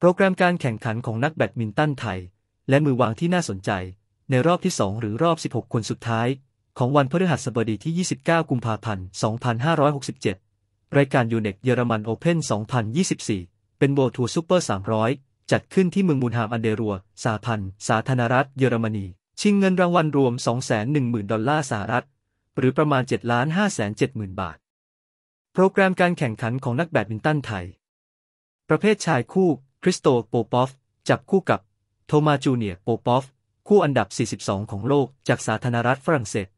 โปรแกรมการแข่งขันของนักแบดมินตันไทย และมือวางที่น่าสนใจ ในรอบที่2หรือรอบ 16 คนสุดท้าย ของวันพฤหัสบดีที่ 29 กุมภาพันธ์2567รายการยูเน็กเยอรมันโอเพ่น2024เป็นโบทัวร์ซูเปอร์300 จัดขึ้นที่เมืองมูนฮามอันเดรัว สาพันธ์สาธารณรัฐเยอรมนีชิงเงินรางวัลรวม210,000ดอลลาร์สหรัฐ หรือประมาณ7ล้าน570,000 บาท โปรแกรมการแข่งขันของนักแบดมินตันไทย ประเภทชายคู่ริสโตโปปอฟจับคู่กับ โทมาจูเนียโปปอฟคู่อันดับ 42 ของโลก จากสาธารณรัฐฝรั่งเศส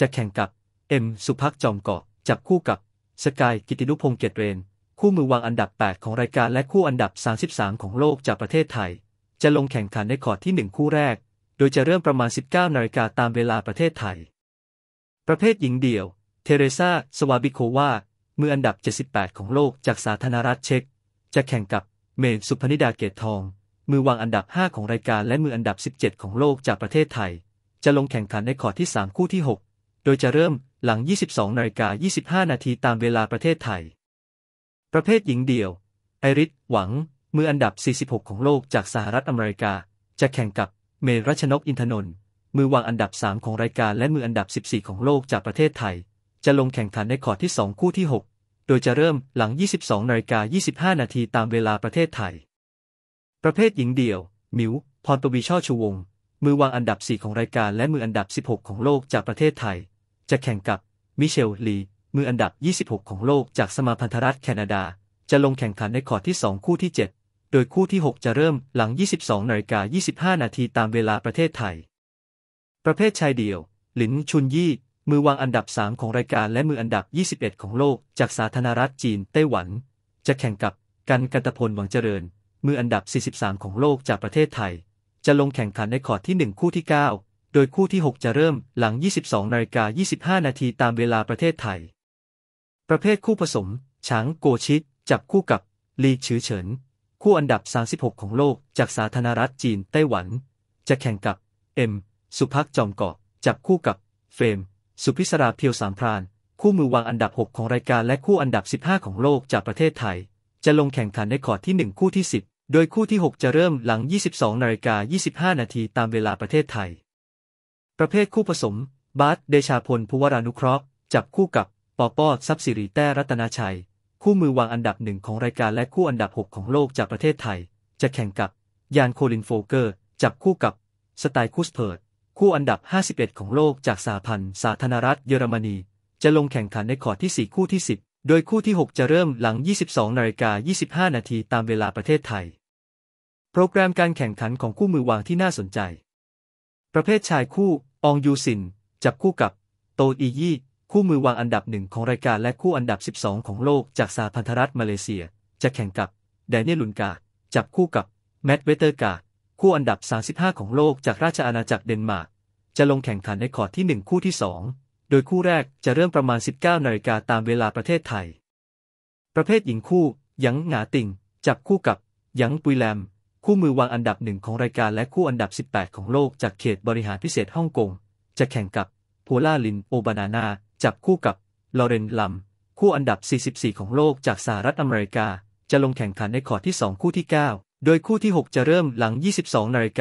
จะแข่งกับ เอ็มสุภักจอมเกาะจับคู่กับสกายกิตินุพงษ์เกตเรน คู่มือวางอันดับ 8 ของรายการ และคู่อันดับ 33 ของโลก จากประเทศไทย จะลงแข่งขันในคอร์ดที่ 1 คู่แรก โดยจะเริ่มประมาณ 19 นาฬิกาตามเวลาประเทศไทย ประเภทหญิงเดี่ยว เทเรซาสวาบิโความืออันดับ 78 ของโลก จากสาธารณรัฐเช็ก จะแข่งกับเมนสุพนิดาเกตทอง มือวางอันดับ 5 ของรายการและมืออันดับ 17 ของโลกจากประเทศไทย จะลงแข่งขันในคอร์ดที่ 3 คู่ที่ 6 โดยจะเริ่มหลัง 22นาฬิกา 25 นาทีตามเวลาประเทศไทย ประเภทหญิงเดี่ยว ไอริสหวัง มืออันดับ 46 ของโลกจากสหรัฐอเมริกา จะแข่งกับเมรัชนกอินทนนท์มือวางอันดับ 3 ของรายการและมืออันดับ 14 ของโลกจากประเทศไทย จะลงแข่งขันในคอร์ดที่2คู่ที่ 6ดยจะเริ่มหลัง 22 นาฬิกา 25 นาทีตามเวลาประเทศไทย ประเภทหญิงเดี่ยว มิวพรปวีช่อชูวง มือวางอันดับ 4 ของรายการและมืออันดับ 16 ของโลกจากประเทศไทย จะแข่งกับ มิเชลลีมืออันดับ 26 ของโลกจากสมาพันธรัฐแคนาดา จะลงแข่งขันในคอร์ดที่ 2 คู่ที่ 7 โดยคู่ที่ 6 จะเริ่มหลัง 22 นาฬิกา 25 นาทีตามเวลาประเทศไทย ประเภทชายเดี่ยว หลิน ชุนยี่มือวางอันดับ 3 ของรายการและมืออันดับ 21 ของโลกจากสาธารณรัฐจีนไต้หวัน จะแข่งกับกันกันตพลหวังเจริญมืออันดับ43ของโลกจากประเทศไทย จะลงแข่งขันในคอร์ดที่1คู่ที่9 โดยคู่ที่ 6 จะเริ่มหลัง 22นาฬิกา25นาทีตามเวลาประเทศไทย ประเภทคู่ผสมช้างโกชิดจับคู่กับลีชือเฉิน คู่อันดับ 36 ของโลกจากสาธารณรัฐจีนไต้หวัน จะแข่งกับเอ็มสุพักจอมเกาะ จับคู่กับเฟรมสุพิศราเพียวสามพรานคู่มือวางอันดับ 6 ของรายการและคู่อันดับ 15 ของโลกจากประเทศไทย จะลงแข่งขันในคอร์ดที่ 1 คู่ที่ 10 โดยคู่ที่ 6 จะเริ่มหลัง 22นาฬิกา25 นาทีตามเวลาประเทศไทย ประเภทคู่ผสม บาสเดชาพลภูวรานุเคราะห์ จับคู่กับปอปอทรัพย์สิริแต้รัตนาชัย คู่มือวางอันดับหนึ่งของรายการและคู่อันดับ 6 ของโลกจากประเทศไทย จะแข่งกับยานโคลินโฟเกอร์ จับคู่กับ สไตล์คูสเพิร์ดคู่อันดับ 51 ของโลกจากสาพันธ์สาธารณรัฐเยอรมนีจะลงแข่งขันในคอร์ดที่ 4 คู่ที่ 10 โดยคู่ที่ 6 จะเริ่มหลัง 22 นาฬิกา 25 นาทีตามเวลาประเทศไทย โปรแกรมการแข่งขันของคู่มือวางที่น่าสนใจ ประเภทชายคู่ อองยูซิน จับคู่กับ โตอียี่ คู่มือวางอันดับหนึ่งของรายการและคู่อันดับ 12 ของโลกจากสาพันธรัฐมาเลเซีย จะแข่งกับแดเนียลุนกาจับคู่กับ แมตเวเตอร์กาคู่อันดับ 35 ของโลกจากราชอาณาจักรเดนมาร์กจะลงแข่งขันในคอร์ดที่ 1 คู่ที่ 2 โดยคู่แรกจะเริ่มประมาณ 19 นาฬิกาตามเวลาประเทศไทย ประเภทหญิงคู่หยางหงาติง จับคู่กับหยางปุยแลม คู่มือวางอันดับหนึ่งของรายการและคู่อันดับ 18 ของโลกจากเขตบริหารพิเศษฮ่องกง จะแข่งกับโพล่าลิน โอบานานาจับคู่กับ ลอเรนลัม คู่อันดับ 44 ของโลกจากสหรัฐอเมริกา จะลงแข่งขันในคอร์ดที่2คู่ที่ 9โดยคู่ที่ 6 จะเริ่มหลัง 22นาฬิก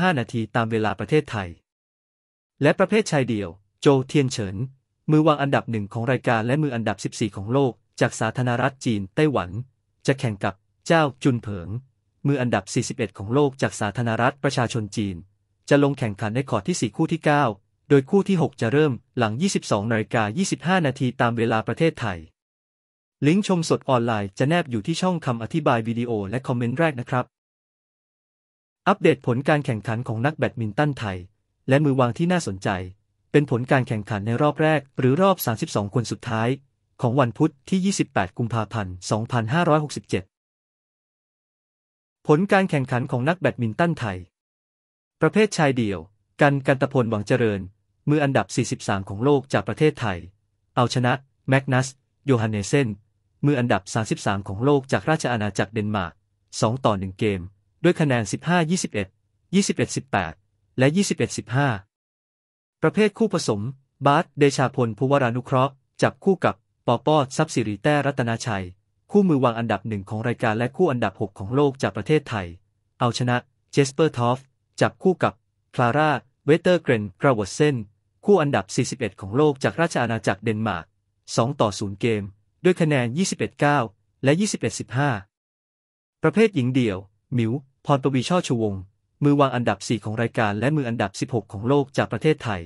า25นาทีตามเวลาประเทศไทย และประเภทชายเดี่ยว โจเทียนเฉิน มือวางอันดับหนึ่งของรายการและมืออันดับ 14 ของโลกจากสาธารณรัฐจีน ไต้หวัน จะแข่งกับเจ้าจุนเผิง มืออันดับ 41 ของโลกจากสาธารณรัฐประชาชนจีน จะลงแข่งขันในขอดที่ 4 คู่ที่ 9 โดยคู่ที่ 6 จะเริ่มหลัง 22นาฬิกา25นาทีตามเวลาประเทศไทยลิงก์ชมสดออนไลน์จะแนบอยู่ที่ช่องคำอธิบายวิดีโอและคอมเมนต์แรกนะครับ อัปเดตผลการแข่งขันของนักแบดมินตันไทย และมือวางที่น่าสนใจ เป็นผลการแข่งขันในรอบแรก หรือรอบ32คนสุดท้ายของวันพุธที่ 28 กุมภาพันธ์2567 ผลการแข่งขันของนักแบดมินตันไทย ประเภทชายเดี่ยว กันกันตพล หวังเจริญมืออันดับ 43 ของโลกจากประเทศไทย เอาชนะแมกนัส โยฮันเนเซนมืออันดับ 33 ของโลกจากราชอาณาจักรเดนมาร์ก2 ต่อ 1 เกม ด้วยคะแนน 15 21 21 18 และ 21 15 ประเภทคู่ผสมบาสเดชาพลภูวรานุเคราะห์จับคู่กับปอปอทรับสิริแต้ รัตนาชัย คู่มือวางอันดับหนึ่งของรายการและคู่อันดับ 6 ของโลกจากประเทศไทย เอาชนะเจสเปอร์ทอฟจับคู่กับคลาร่าเวเตอร์เกรนกราวเซนคู่อันดับ 41 ของโลกจากราชอาณาจักรเดนมาร์ก2 ต่อ0เกมด้วยคะแนน 21-9 และ 21-15 ประเภทหญิงเดี่ยวหมิว พรปวีช่อชูวงมือวางอันดับ 4 ของรายการและมืออันดับ 16 ของโลกจากประเทศไทย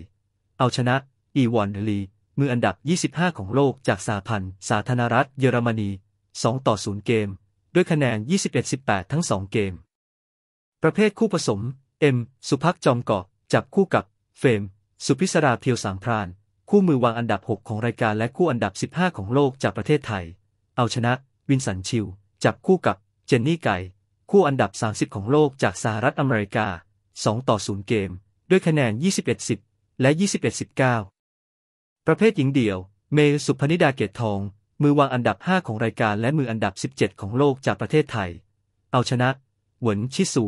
เอาชนะ อีวอนลี มืออันดับ 25 ของโลกจากสาพันธ์ สาธารณรัฐเยอรมนี 2 ต่อ 0 เกม ด้วยคะแนน 21-18 ทั้ง 2 เกม ประเภทคู่ผสม เอ็ม สุพักจอมเกาะ จับคู่กับ เฟม สุพิศราเพียวสามพรานคู่มือวางอันดับ 6 ของรายการและคู่อันดับ 15 ของโลกจากประเทศไทย เอาชนะวินสันชิว จับคู่กับเจนนี่ไก่ คู่อันดับ 30 ของโลกจากสหรัฐอเมริกา 2 ต่อ0เกม ด้วยคะแนน 21-10 และ 21-19 ประเภทหญิงเดี่ยว เมย์สุพนิดาเกตทองมือวางอันดับ 5 ของรายการและมืออันดับ 17 ของโลกจากประเทศไทย เอาชนะ หวนชิซู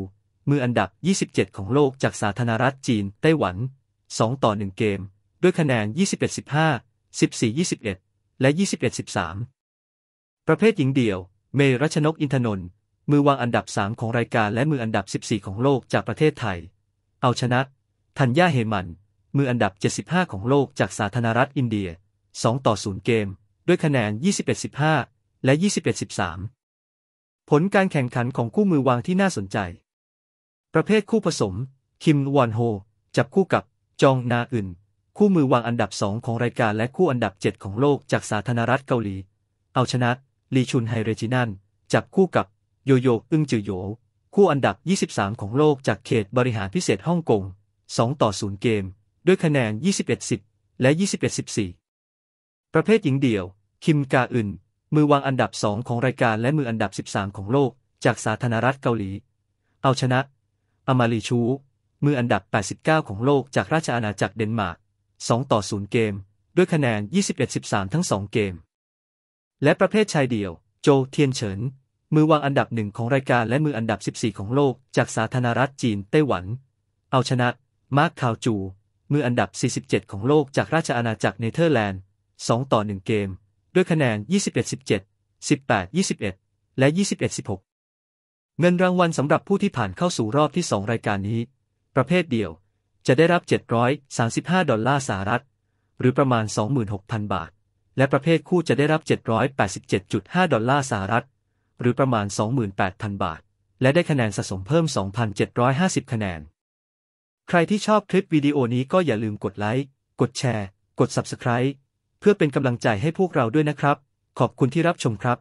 มืออันดับ 27 ของโลกจากสาธารณรัฐจีนไต้หวัน 2 ต่อ1เกมด้วยคะแนน 21-15 14-21 และ 21-13 ประเภทหญิงเดี่ยว เมรัชนก อินทนนท์ มือวางอันดับ 3 ของรายการและมืออันดับ 14 ของโลกจากประเทศไทย เอาชนะธัญญาเฮมัน มืออันดับ 75 ของโลกจากสาธารณรัฐอินเดีย2ต่อ0เกม ด้วยคะแนน 21-15 และ 21-13 ผลการแข่งขันของคู่มือวางที่น่าสนใจ ประเภทคู่ผสม คิม วอนโฮ จับคู่กับ จอง นาอึนคู่มือวางอันดับ 2 ของรายการและคู่อันดับ 7 ของโลกจากสาธารณรัฐเกาหลี เอาชนะลีชุนไฮเรจินันจับคู่กับโยโยอึ้งจือโยคู่อันดับ 23 ของโลกจากเขตบริหารพิเศษฮ่องกง2 ต่อ0เกม ด้วยคะแนน21-10 และ 21-14 ประเภทหญิงเดี่ยว คิมกาอึนมือวางอันดับ2ของรายการและมืออันดับ 13 ของโลกจากสาธารณรัฐเกาหลี เอาชนะอมาลีชูมืออันดับ 89 ของโลกจากราชอาณาจักรเดนมาร์ก2 ต่อ0เกม ด้วยคะแนน 21-13 ทั้ง 2 เกม และประเภทชายเดี่ยว โจเทียนเฉิน มือวางอันดับหนึ่งของรายการและมืออันดับ 14 ของโลกจากสาธารณรัฐจีนไต้หวัน เอาชนะมาร์คคาวจู มืออันดับ 47 ของโลกจากราชอาณาจักรเนเธอร์แลนด์2ต่อ 1 เกม ด้วยคะแนน 21-17 18 21 และ 21 16 เงินรางวัลสำหรับผู้ที่ผ่านเข้าสู่รอบที่2รายการนี้ ประเภทเดี่ยวจะได้รับ 735 ดอลลาร์สหรัฐ หรือประมาณ 26,000 บาท และประเภทคู่จะได้รับ 787.5 ดอลลาร์สหรัฐ หรือประมาณ 28,000 บาท และได้คะแนนสะสมเพิ่ม 2,750 คะแนน ใครที่ชอบคลิปวิดีโอนี้ก็อย่าลืมกดไลค์ กดแชร์ กด Subscribe เพื่อเป็นกำลังใจให้พวกเราด้วยนะครับ ขอบคุณที่รับชมครับ